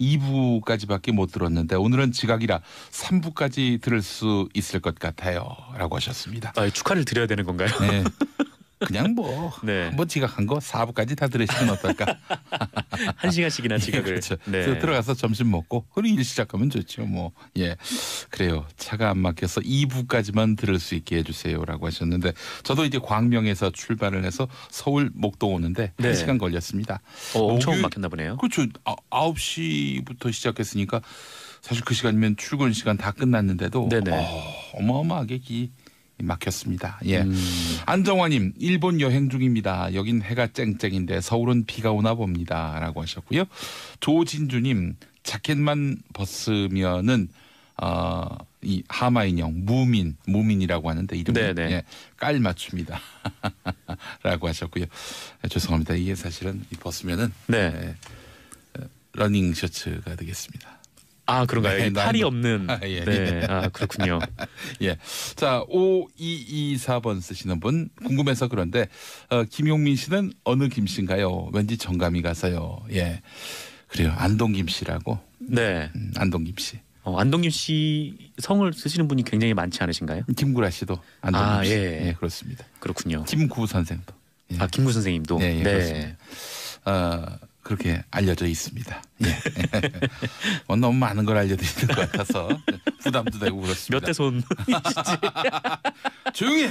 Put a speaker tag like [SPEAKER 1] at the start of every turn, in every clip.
[SPEAKER 1] 2부까지밖에 못 들었는데 오늘은 지각이라 3부까지 들을 수 있을 것 같아요. 라고 하셨습니다. 아, 축하를 드려야 되는 건가요? 네. 그냥 뭐 네. 한번 지각한 거 4부까지 다 들으시면 어떨까? 한 시간씩이나 예, 지각을. 예, 그렇죠. 네. 그래서 들어가서 점심 먹고 그리고 일 시작하면 좋죠. 뭐 예, 그래요. 차가 안 막혀서 2부까지만 들을 수 있게 해주세요라고 하셨는데 저도 이제 광명에서 출발을 해서 서울 목동 오는데 네. 1 시간 걸렸습니다. 어, 엄청 목요일, 막혔나 보네요. 그렇죠. 아, 9시부터 시작했으니까 사실 그 시간이면 출근 시간 다 끝났는데도 네네. 어, 어마어마하게 기 막혔습니다. 예. 음. 안정화님, 일본 여행 중입니다. 여긴 해가 쨍쨍인데 서울은 비가 오나 봅니다. 라고 하셨고요. 조진주님, 자켓만 벗으면은, 어, 이 하마 인형, 무민, 무민이라고 하는데 이름이 네, 네. 예, 깔 맞춥니다. 라고 하셨고요. 예, 죄송합니다. 이게 사실은 벗으면은 네. 예, 어, 러닝 셔츠가 되겠습니다. 아 그런가요? 네, 팔이 없는. 아, 예, 네. 예. 아 그렇군요. 예. 자 5224번 쓰시는 분 궁금해서 그런데 어, 김용민 씨는 어느 김 씨인가요? 왠지 정감이 가서요. 예. 그래요. 안동 김 씨라고. 네. 음, 안동 김 씨. 어, 안동김 씨 성을 쓰시는 분이 굉장히 많지 않으신가요? 김구라 씨도 안동김 아, 씨. 예. 예, 그렇습니다. 그렇군요. 김구 선생도. 예. 아, 김구 선생님도. 네, 네. 그렇습니다. 어, 그렇게 알려져 있습니다. 예. 뭐 너무 많은 걸 알려드리는 것 같아서 부담도 되고 그렇습니다. 몇 대 손? 조용히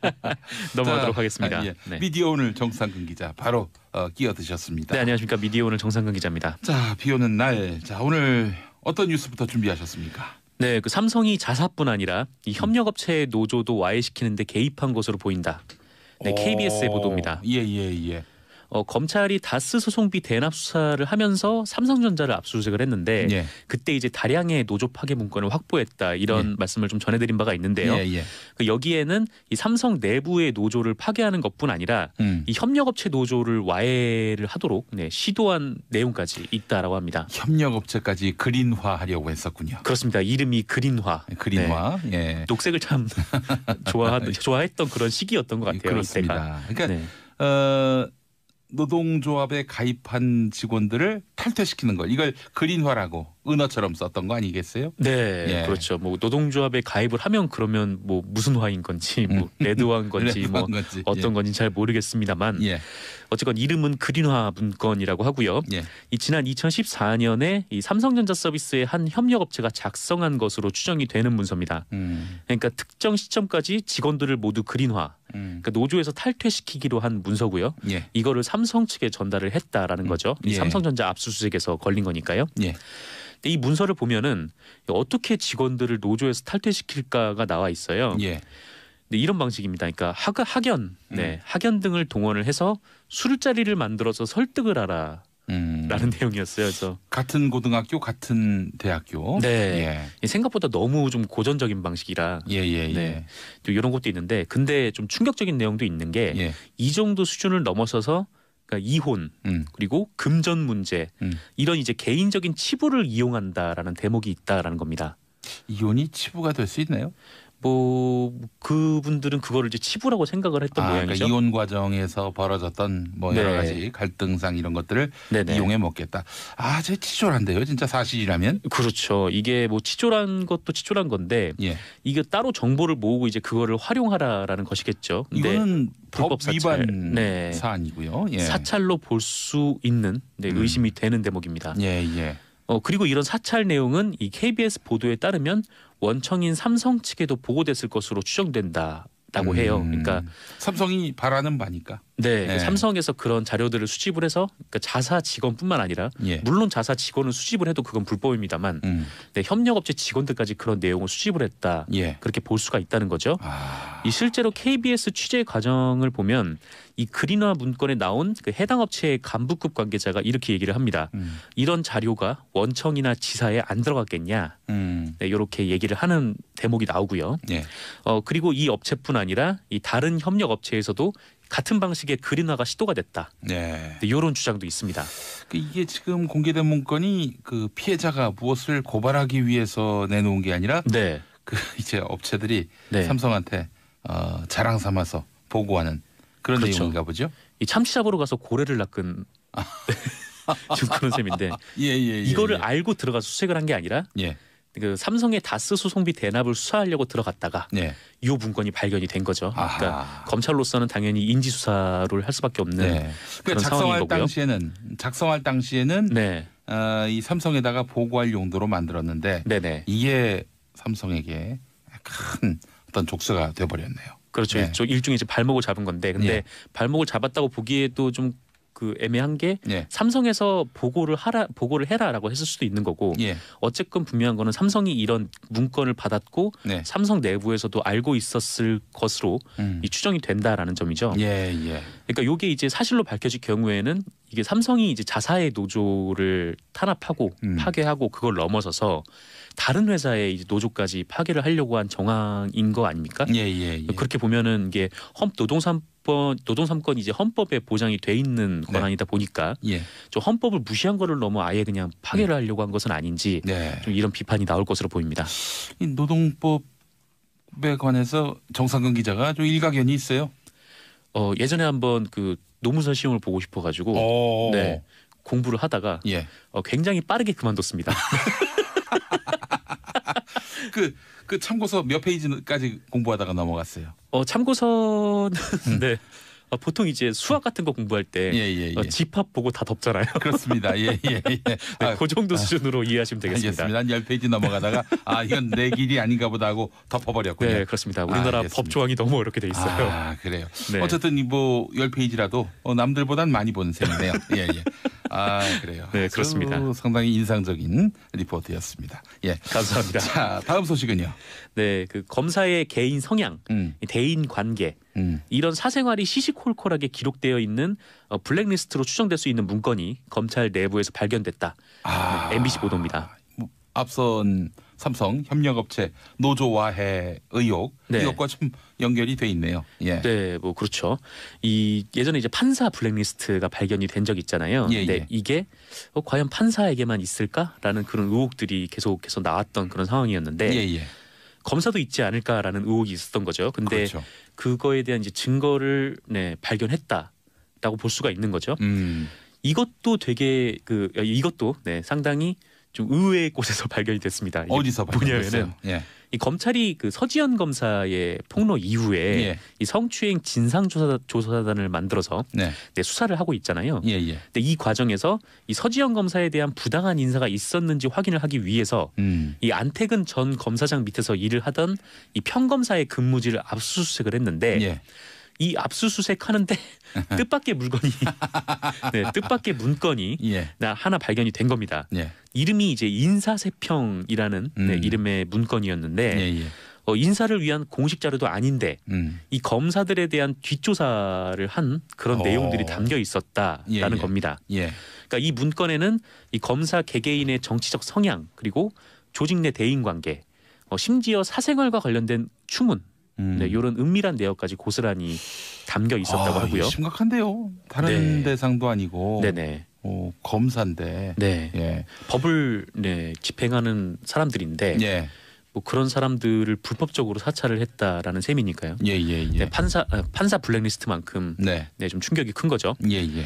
[SPEAKER 1] 넘어가도록 하겠습니다. 아, 예. 네. 미디어 오늘 정상근 기자 바로 어, 끼어드셨습니다. 네, 안녕하십니까. 미디어 오늘 정상근 기자입니다. 자, 비 오는 날. 자, 오늘 어떤 뉴스부터 준비하셨습니까? 네, 그 삼성이 자사뿐 아니라
[SPEAKER 2] 이 음. 협력업체 노조도 와해시키는데 개입한 것으로 보인다. 네, KBS의 보도입니다. 예, 예, 예. 어, 검찰이 다스 소송비 대납 수사를 하면서 삼성전자를 압수수색을 했는데 예. 그때 이제 다량의 노조 파괴 문건을 확보했다 이런 예. 말씀을 좀 전해드린 바가 있는데요. 예, 예, 그 여기에는 이 삼성 내부의 노조를 파괴하는 것뿐 아니라 음. 이 협력업체 노조를 와해를 하도록 네, 시도한 내용까지 있다라고 합니다. 협력업체까지 그린화하려고 했었군요. 그렇습니다. 이름이 그린화. 네, 그린화. 네. 예. 녹색을 참 좋아 좋아했던 그런 시기였던 것 같아요. 그렇습니다.
[SPEAKER 1] 그러니까 네. 어. 노동조합에 가입한 직원들을 탈퇴시키는 걸 이걸 그린화라고 은어처럼 썼던 거 아니겠어요?
[SPEAKER 2] 네, 예.
[SPEAKER 1] 그렇죠. 뭐 노동조합에 가입을
[SPEAKER 2] 하면 그러면 뭐 무슨 화인 건지, 음. 뭐, 뭐 레드화인 건지, 뭐 건지. 어떤 예. 건지 잘 모르겠습니다만 예. 어쨌건 이름은 그린화 문건이라고 하고요. 예. 이 지난 2014년에 이 삼성전자 서비스의 한 협력업체가 작성한 것으로 추정이 되는 문서입니다. 음. 그러니까 특정 시점까지 직원들을 모두 그린화, 음. 그러니까 노조에서 탈퇴시키기로 한 문서고요. 예. 이거를 삼성 측에 전달을 했다라는 음. 거죠. 음. 삼성전자 압수수색에서 걸린 거니까요. 근데 이 문서를 보면은 어떻게 직원들을 노조에서 탈퇴시킬까가 나와 있어요. 예. 근데 이런 방식입니다. 그러니까 학, 학연, 네, 음. 학연 등을 동원을 해서 술자리를 만들어서 설득을 하라. 라는 음. 내용이었어요. 그래서
[SPEAKER 1] 같은 고등학교, 같은
[SPEAKER 2] 대학교. 네. 예. 생각보다 너무 좀 고전적인 방식이라. 예예. 예, 예. 네. 또 이런 것도 있는데, 근데 좀 충격적인 내용도 있는 게이 예. 정도 수준을 넘어서서 그러니까 이혼 음. 그리고 금전 문제 음. 이런 이제 개인적인 치부를 이용한다라는 대목이 있다라는 겁니다.
[SPEAKER 1] 이혼이 치부가 될 수 있나요? 뭐 그분들은 그거를 이제 치부라고 생각을 했던 아, 그러니까 모양이죠. 그러니까 이혼 과정에서 벌어졌던 뭐 여러 네. 가지 갈등상 이런 것들을 네네. 이용해 먹겠다. 아, 제 치졸한데요, 진짜 사실이라면. 그렇죠. 이게 뭐 치졸한 것도 치졸한 건데 예. 이게
[SPEAKER 2] 따로 정보를 모으고 이제 그거를 활용하라라는 것이겠죠. 근데 이거는 불법 사찰. 위반 네. 사안이고요. 예. 사찰로 볼 수 있는 네, 음. 의심이 음. 되는 대목입니다. 예, 예. 어, 그리고 이런 사찰 내용은 이 KBS 보도에 따르면 원청인 삼성 측에도 보고됐을 것으로 추정된다라고 음. 해요. 그러니까 삼성이 바라는 바니까. 네, 네. 그 삼성에서 그런 자료들을 수집을 해서 그러니까 자사 직원뿐만 아니라 예. 물론 자사 직원은 수집을 해도 그건 불법입니다만 음. 네, 협력업체 직원들까지 그런 내용을 수집을 했다 예. 그렇게 볼 수가 있다는 거죠. 아... 이 실제로 KBS 취재 과정을 보면 이 그린화 문건에 나온 그 해당 업체의 간부급 관계자가 이렇게 얘기를 합니다. 음. 이런 자료가 원청이나 지사에 안 들어갔겠냐 이렇게 음. 네, 얘기를 하는 대목이 나오고요. 예. 어, 그리고 이 업체뿐 아니라 이 다른 협력 업체에서도 같은 방식의
[SPEAKER 1] 그린화가 시도가 됐다. 네. 이런 네, 주장도 있습니다. 그 이게 지금 공개된 문건이 그 피해자가 무엇을 고발하기 위해서 내놓은 게 아니라 네. 그 이제 업체들이 네. 삼성한테 어, 자랑 삼아서 보고하는 그런 그렇죠. 내용인가 보죠. 이 참치잡으러 가서 고래를 낚은 아. 지금 그런 셈인데 예, 예,
[SPEAKER 2] 예, 이거를 예. 알고 들어가서 수색을 한 게 아니라 예. 그 삼성의 다스 소송비 대납을 수사하려고 들어갔다가 네. 이 문건이 발견이 된 거죠. 그러니까 아하. 그러니까 검찰로서는 당연히 인지 수사를 할 수밖에 없는 네. 그런 그러니까 상황인 당시에는
[SPEAKER 1] 작성할 당시에는 네. 어, 이 삼성에다가 보고할 용도로 만들었는데 네네. 이게 삼성에게 큰 어떤 족쇄가 돼버렸네요. 그렇죠. 네. 일종의 이제 발목을 잡은 건데, 근데 예. 발목을
[SPEAKER 2] 잡았다고 보기에도 좀그 애매한 게 예. 삼성에서 보고를 하라 보고를 해라라고 했을 수도 있는 거고 예. 어쨌건 분명한 거는 삼성이 이런 문건을 받았고 네. 삼성 내부에서도 알고 있었을 것으로 음. 이 추정이 된다라는 점이죠. 예, 예. 그러니까 요게 이제 사실로 밝혀질 경우에는 이게 삼성이 이제 자사의 노조를 탄압하고 음. 파괴하고 그걸 넘어서서 다른 회사의 이제 노조까지 파괴를 하려고 한 정황인 거 아닙니까? 예, 예, 예. 그렇게 보면은 이게 헌 노동삼 노동권 노동 삼권이 이제 헌법에 보장이 돼 있는 네. 권한이다 보니까 예. 저 헌법을 무시한 거를 너무 아예 그냥 파괴를 음. 하려고 한 것은 아닌지 네. 좀 이런 비판이 나올 것으로 보입니다.
[SPEAKER 1] 이 노동법 에 관해서 정상근 기자가 좀 일가견이 있어요. 어 예전에 한번
[SPEAKER 2] 그 노무사 시험을 보고 싶어가지고 어. 네 공부를 하다가 예. 어, 굉장히 빠르게 그만뒀습니다.
[SPEAKER 1] 그, 그 참고서 몇 페이지까지 공부하다가 넘어갔어요. 어, 참고서는 음. 네. 어, 보통 이제 수학 같은 거 공부할 때 예, 예, 예. 어, 집합 보고 다 덮잖아요. 그렇습니다. 예, 예, 예. 네, 그 아, 정도 아. 수준으로 아, 이해하시면 되겠습니다. 알겠습니다. 한 10페이지 넘어가다가 아, 이건 내 길이 아닌가 보다 하고 덮어버렸군요. 네, 그렇습니다. 우리나라 아, 법 조항이 너무 어렵게 돼 있어요. 아, 그래요. 네. 어쨌든 뭐 10페이지라도 어, 남들보단 많이 보는 셈이네요. 예, 예. 아 그래요. 네 그렇습니다. 상당히 인상적인 리포트였습니다. 예 감사합니다. 자 다음 소식은요. 네그
[SPEAKER 2] 검사의 개인 성향, 음. 대인 관계 음. 이런 사생활이 시시콜콜하게 기록되어 있는 어, 블랙리스트로 추정될 수 있는 문건이 검찰 내부에서 발견됐다. 아,
[SPEAKER 1] 네, MBC 보도입니다. 뭐, 앞선 삼성 협력업체 노조와해 의혹 네. 이것과 좀 연결이 돼 있네요. 예. 네, 뭐 그렇죠. 이 예전에
[SPEAKER 2] 이제 판사 블랙리스트가 발견이 된 적 있잖아요. 예, 근 예. 이게 어, 과연 판사에게만 있을까라는 그런 의혹들이 계속해서 나왔던 그런 상황이었는데 예, 예, 검사도 있지 않을까라는 의혹이 있었던 거죠. 근데 그렇죠. 그거에 대한 이제 증거를 네, 발견했다라고 볼 수가 있는 거죠. 음. 이것도 되게 그 아, 이것도 네, 상당히 좀 의외의 곳에서 발견이 됐습니다. 어디서 뭐냐면은 예. 이 검찰이 그 서지현 검사의 폭로 이후에 예. 이 성추행 진상 조사 단을 만들어서 네. 네, 수사를 하고 있잖아요. 예, 예. 근데 이 과정에서 이 서지현 검사에 대한 부당한 인사가 있었는지 확인을 하기 위해서 음. 이 안택은 전 검사장 밑에서 일을 하던 이 평검사의 근무지를 압수수색을 했는데 예. 이 압수수색 하는데 뜻밖의 물건이 네, 뜻밖의 문건이 예. 나 하나 발견이 된 겁니다. 예. 이름이 이제 인사세평이라는 네, 음. 네, 이름의 문건이었는데 예예. 예. 어, 인사를 위한 공식 자료도 아닌데 음. 이 검사들에 대한 뒷조사를 한 그런 오. 어. 내용들이 담겨 있었다라는 예예. 예. 겁니다. 예. 그러니까 이 문건에는 이 검사 개개인의 정치적 성향 그리고 조직 내 대인 관계 어, 심지어 사생활과 관련된 추문 네, 음. 네, 이런 은밀한 내역까지 고스란히 담겨 있었다고 아, 하고요.
[SPEAKER 1] 심각한데요. 다른 네.
[SPEAKER 2] 대상도 아니고. 네네. 어, 검사인데. 네. 예. 법을 네, 집행하는 사람들인데. 예. 뭐 그런 사람들을 불법적으로 사찰을 했다라는 셈이니까요. 예예예. 예, 예. 네, 판사 아, 판사 블랙리스트만큼 네. 네, 좀 충격이 큰 거죠. 예예. 예.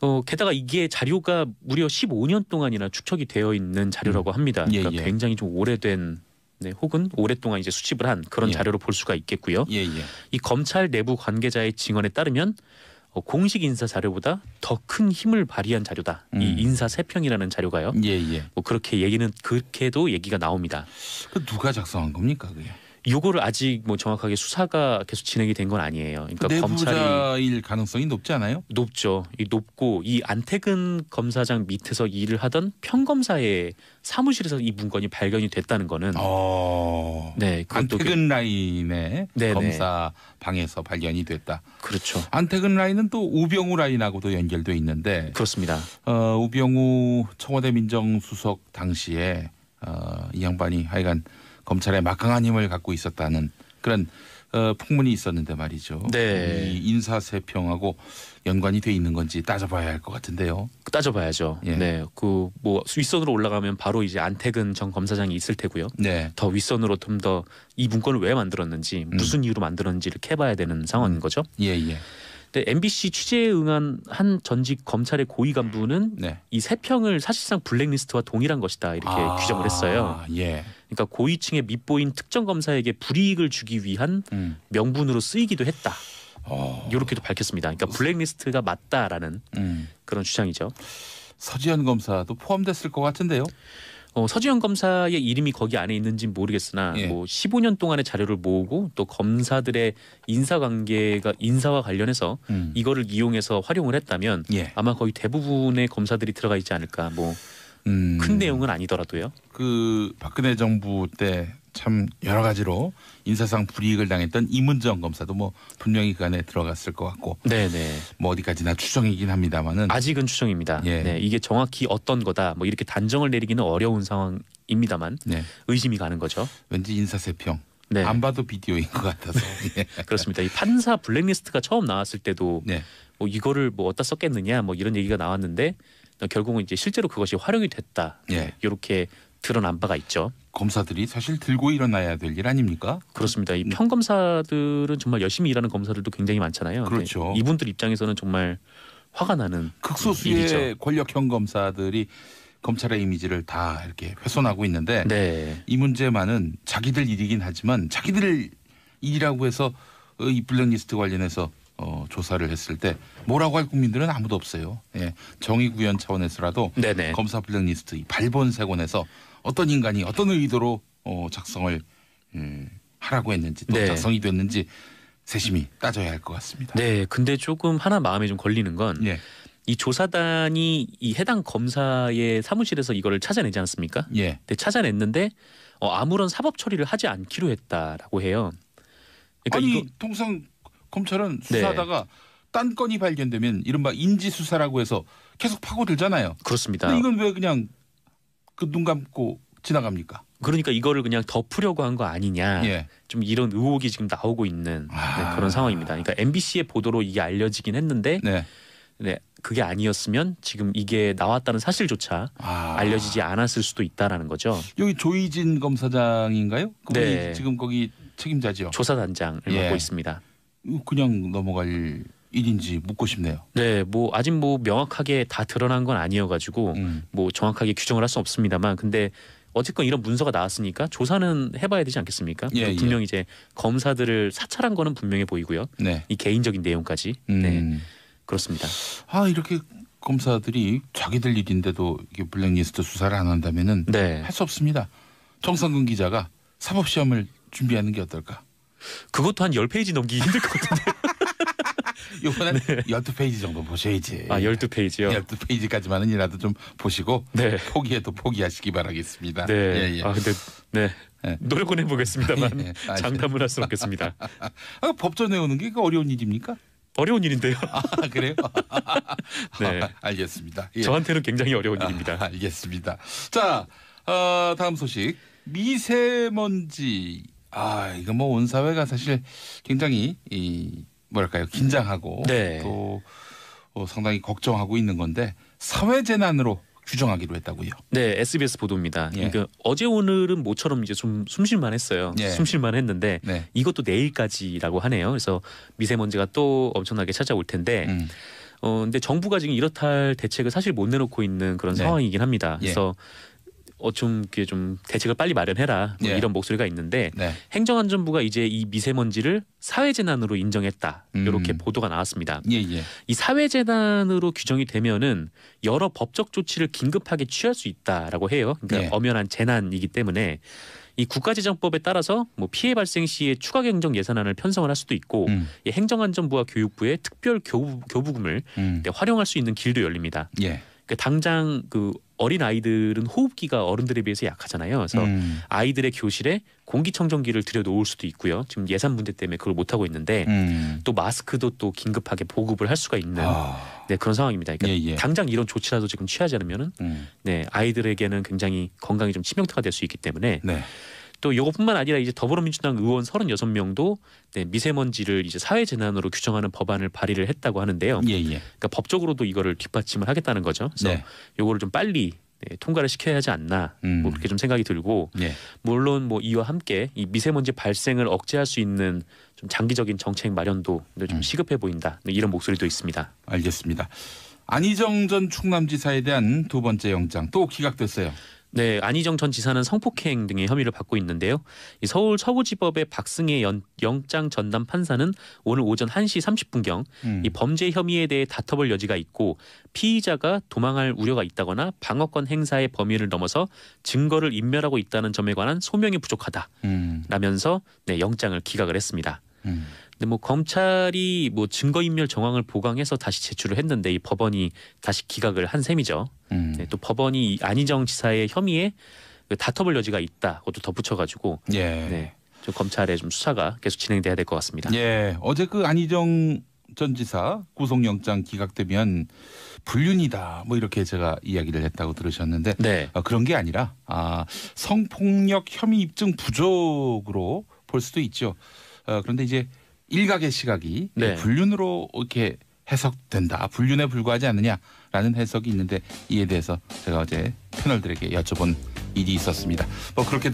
[SPEAKER 2] 어, 게다가 이게 자료가 무려 15년 동안이나 축적이 되어 있는 자료라고 음. 합니다. 그러니까 굉장히 좀 오래된 네, 혹은 오랫동안 이제 수집을 한 그런 예. 자료로 볼 수가 있겠고요. 예, 예. 이 검찰 내부 관계자의 증언에 따르면 어, 공식 인사 자료보다 더 큰 힘을 발휘한 자료다. 음. 이 인사 세평이라는 자료가요. 예, 예. 뭐 그렇게 얘기는 그렇게도 얘기가 나옵니다. 그 누가 작성한 겁니까, 그게? 요거를 아직 뭐 정확하게 수사가 계속 진행이 된 건 아니에요.
[SPEAKER 1] 그러니까 검찰이
[SPEAKER 2] 일 가능성이 높지 않아요? 높죠. 이 높고 이 안태근 검사장 밑에서 일을 하던 평검사의 사무실에서 이 문건이 발견이 됐다는 거는
[SPEAKER 1] 어... 네 안태근 라인의 네네. 네. 검사 방에서 발견이 됐다. 그렇죠. 안태근 라인은 또 우병우 라인하고도 연결돼 있는데 그렇습니다. 어, 우병우 청와대 민정수석 당시에 어, 이 양반이 하여간 검찰에 막강한 힘을 갖고 있었다는 그런 어, 풍문이 있었는데 말이죠. 네. 이 인사세평하고 연관이 돼 있는 건지 따져봐야 할 것 같은데요. 따져봐야죠. 예. 네. 그 뭐 윗선으로
[SPEAKER 2] 올라가면 바로 이제 안태근 전 검사장이 있을 테고요. 네. 더 윗선으로 좀 더 이 문건을 왜 만들었는지 음. 무슨 이유로 만들었는지를 캐봐야 되는 상황인 음. 거죠. 예 예. 근데 MBC 취재에 응한 한 전직 검찰의 고위 간부는 네. 이 세평을 사실상 블랙리스트와 동일한 것이다 이렇게 아, 규정을 했어요. 예. 그러니까 고위층에 밑보인 특정 검사에게 불이익을 주기 위한 음. 명분으로 쓰이기도 했다. 어. 아. 이렇게도 밝혔습니다. 그러니까 블랙리스트가 맞다라는 음. 그런 주장이죠. 서지현 검사도 포함됐을 것 같은데요. 어, 서지현 검사의 이름이 거기 안에 있는지는 모르겠으나 예. 뭐 15년 동안의 자료를 모으고 또 검사들의 인사 관계가 인사와 관련해서 음. 이거를 이용해서 활용을 했다면 예. 아마 거의 대부분의 검사들이 들어가 있지 않을까 뭐 음. 큰
[SPEAKER 1] 내용은 아니더라도요. 그 박근혜 정부 때 참 여러 가지로 인사상 불이익을 당했던 이문정 검사도 뭐 분명히 그 안에 들어갔을 것 같고, 네네. 네. 뭐 어디까지나 추정이긴 합니다만은 아직은 추정입니다. 예. 네, 이게 정확히 어떤 거다 뭐 이렇게 단정을
[SPEAKER 2] 내리기는 어려운 상황입니다만 네. 의심이 가는 거죠. 왠지 인사세평. 네. 안 봐도 비디오인 것 같아서 예. 그렇습니다. 이 판사 블랙리스트가 처음 나왔을 때도 네. 뭐 이거를 뭐 어디다 썼겠느냐 뭐 이런 얘기가 나왔는데 어, 결국은 이제 실제로 그것이 활용이 됐다. 예. 이렇게 드러난 바가 있죠. 검사들이 사실 들고 일어나야 될 일 아닙니까? 그렇습니다. 이 음. 평검사들은 정말 열심히 일하는 검사들도 굉장히 많잖아요. 그렇죠. 이분들 입장에서는
[SPEAKER 1] 정말 화가 나는 극소수의 일이죠. 권력형 검사들이 검찰의 이미지를 다 이렇게 훼손하고 있는데 네. 이 문제만은 자기들 일이긴 하지만 자기들 일이라고 해서 이 블랙리스트 관련해서 어, 조사를 했을 때 뭐라고 할 국민들은 아무도 없어요. 예, 정의 구현 차원에서라도 네네. 검사 블랙리스트 발본색원에서 어떤 인간이 어떤 의도로 어, 작성을 음, 하라고 했는지 또 네. 작성이 됐는지 세심히 따져야 할 것 같습니다. 네, 근데 조금 하나 마음에
[SPEAKER 2] 좀 걸리는 건. 예. 이 조사단이 이 해당 검사의 사무실에서 이거를 찾아내지 않습니까? 예. 근 찾아냈는데 어, 아무런 사법 처리를 하지 않기로 했다라고
[SPEAKER 1] 해요. 그러니까 아니 이거... 통상 검찰은 네. 수사하다가 딴 건이 발견되면 이른바 인지 수사라고 해서 계속 파고들잖아요. 그렇습니다. 근데 이건 왜 그냥 그눈 감고 지나갑니까? 그러니까 이거를 그냥 덮으려고 한 거 아니냐. 예.
[SPEAKER 2] 좀 이런 의혹이 지금 나오고 있는 네, 아... 네, 그런 상황입니다. 그러니까 MBC의 보도로 이게 알려지긴 했는데 네. 네 그게 아니었으면 지금 이게 나왔다는 사실조차
[SPEAKER 1] 아... 알려지지 않았을 수도 있다라는 거죠. 여기 조희진 검사장인가요? 네. 지금 거기 책임자죠. 조사단장을 예. 맡고 있습니다. 그냥 넘어갈 일인지 묻고 싶네요.
[SPEAKER 2] 네, 뭐 아직 뭐 명확하게 다 드러난 건 아니어가지고 음. 뭐 정확하게 규정을 할 수 없습니다만, 근데 어쨌건 이런 문서가 나왔으니까 조사는 해봐야 되지 않겠습니까? 예, 분명 예. 이제 검사들을 사찰한 거는 분명해 보이고요. 네. 이 개인적인 내용까지. 음. 네, 그렇습니다.
[SPEAKER 1] 아 이렇게 검사들이 자기들 일인데도 이게 블랙리스트 수사를 안 한다면은 네. 할수 없습니다. 정상근 기자가 사법 시험을 준비하는 게 어떨까? 그것도 한 10페이지 넘기 힘들 것 같은데. 요번엔 네. 12페이지 정도 보셔야지. 아, 12페이지요? 12페이지까지만은 이라도 좀 보시고 네. 포기해도 포기하시기 바라겠습니다. 네. 예, 예. 아, 근데 네. 네. 노력은 해보겠습니다만 예, 예 아, 장담을 할 수 없겠습니다. 아, 법전 외우는 게 어려운 일입니까? 어려운 일인데요. 아, 그래요? 네. 아, 알겠습니다. 예. 저한테는 굉장히 어려운 일입니다. 아, 알겠습니다. 자, 어, 다음 소식. 미세먼지 아 이거 뭐 온 사회가 사실 굉장히 이 뭐랄까요 긴장하고 네. 또 어, 상당히 걱정하고 있는 건데 사회 재난으로 규정하기로 했다고요. 네,
[SPEAKER 2] SBS 보도입니다. 예. 그러니까 어제 오늘은 모처럼 이제 좀 숨쉴만 했어요.
[SPEAKER 1] 예. 숨쉴만 했는데
[SPEAKER 2] 네. 이것도 내일까지라고 하네요. 그래서 미세먼지가 또 엄청나게 찾아올 텐데. 음. 어 근데 정부가 지금 이렇다 할 대책을 사실 못 내놓고 있는 그런 네. 상황이긴 합니다. 예. 그래서 어좀 이렇게 좀 대책을 빨리 마련해라 뭐 예. 이런 목소리가 있는데 네. 행정안전부가 이제 이 미세먼지를 사회재난으로 인정했다 이렇게 음. 보도가 나왔습니다. 예예. 예. 이 사회재난으로 규정이 되면은 여러 법적 조치를 긴급하게 취할 수 있다라고 해요. 그러니까 예. 엄연한 재난이기 때문에 이 국가재정법에 따라서 뭐 피해 발생 시에 추가 경정 예산안을 편성을 할 수도 있고 음. 이 행정안전부와 교육부의 특별 교부, 교부금을 음. 활용할 수 있는 길도 열립니다. 예. 그 당장 그 어린 아이들은 호흡기가 어른들에 비해서 약하잖아요. 그래서 음. 아이들의 교실에 공기청정기를 들여놓을 수도 있고요. 지금 예산 문제 때문에 그걸 못 하고 있는데 음. 또 마스크도 또 긴급하게 보급을 할 수가 있는 아. 네, 그런 상황입니다. 그러니까 예, 예. 당장 이런 조치라도 지금 취하지 않으면은 음. 네 아이들에게는 굉장히 건강이 좀 치명타가 될 수 있기 때문에. 네. 또 이것뿐만 아니라 이제 더불어민주당 의원 36명도 네, 미세먼지를 이제 사회 재난으로 규정하는 법안을 발의를 했다고 하는데요. 예, 예. 그러니까 법적으로도 이거를 뒷받침을 하겠다는 거죠. 그래서 네. 거를좀 빨리 네, 통과를 시켜야 하지 않나 뭐 음. 뭐 그렇게 좀 생각이 들고 예. 물론 뭐 이와 함께 이 미세먼지 발생을 억제할
[SPEAKER 1] 수 있는 좀 장기적인 정책 마련도 네, 좀 음. 시급해 보인다 네, 이런 목소리도 있습니다. 알겠습니다. 안희정 전 충남지사에 대한 두 번째 영장 또 기각됐어요. 네, 안희정 전 지사는 성폭행 등의 혐의를 받고 있는데요. 이 서울 서부지법의 박승혜
[SPEAKER 2] 연, 영장 전담 판사는 오늘 오전 1시 30분경 음. 이 범죄 혐의에 대해 다퉈볼 여지가 있고 피의자가 도망할 우려가 있다거나 방어권 행사의 범위를 넘어서 증거를 인멸하고 있다는 점에 관한 소명이 부족하다라면서 음. 네, 영장을 기각을 했습니다. 음. 근데 뭐 검찰이 뭐 증거인멸 정황을 보강해서 다시 제출을 했는데 이 법원이 다시 기각을 한 셈이죠. 음. 네, 또 법원이 안희정 지사의 혐의에 그 다퉈볼 여지가 있다. 그것도 덧붙여가지고 예. 네, 좀 검찰의 좀 수사가 계속 진행돼야 될 것 같습니다.
[SPEAKER 1] 예, 어제 그 안희정 전 지사 구속영장 기각되면 불륜이다 뭐 이렇게 제가 이야기를 했다고 들으셨는데 네. 어, 그런 게 아니라 아, 성폭력 혐의 입증 부족으로 볼 수도 있죠. 어, 그런데 이제 일각의 시각이 네. 불륜으로 이렇게 해석된다. 아, 불륜에 불과하지 않느냐라는 해석이 있는데 이에 대해서 제가 어제 패널들에게 여쭤본 일이 있었습니다. 뭐 그렇게